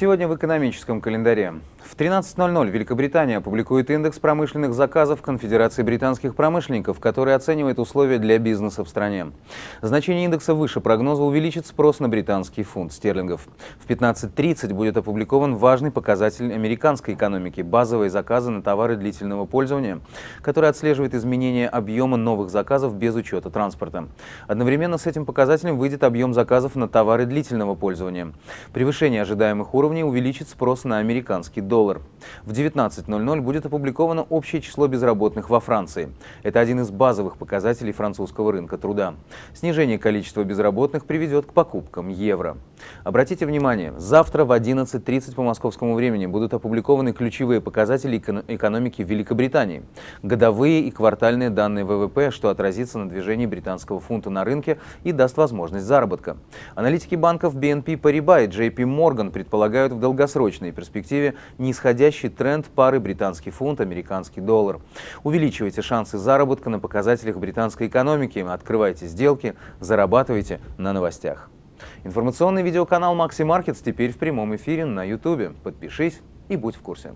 Сегодня в экономическом календаре. В 13.00 Великобритания опубликует индекс промышленных заказов Конфедерации британских промышленников, который оценивает условия для бизнеса в стране. Значение индекса выше прогноза увеличит спрос на британский фунт стерлингов. В 15.30 будет опубликован важный показатель американской экономики – базовые заказы на товары длительного пользования, который отслеживает изменение объема новых заказов без учета транспорта. Одновременно с этим показателем выйдет объем заказов на товары длительного пользования. Превышение ожидаемых уровней уровне увеличит спрос на американский доллар. В 19.00 будет опубликовано общее число безработных во Франции. Это один из базовых показателей французского рынка труда. Снижение количества безработных приведет к покупкам евро. Обратите внимание, завтра в 11.30 по московскому времени будут опубликованы ключевые показатели экономики Великобритании, годовые и квартальные данные ВВП, что отразится на движении британского фунта на рынке и даст возможность заработка. Аналитики банков BNP Paribas и JP Morgan предполагают в долгосрочной перспективе нисходящий тренд пары британский фунт, американский доллар. Увеличивайте шансы заработка на показателях британской экономики, открывайте сделки, зарабатывайте на новостях. Информационный видеоканал Макси Маркетс теперь в прямом эфире на YouTube. Подпишись и будь в курсе.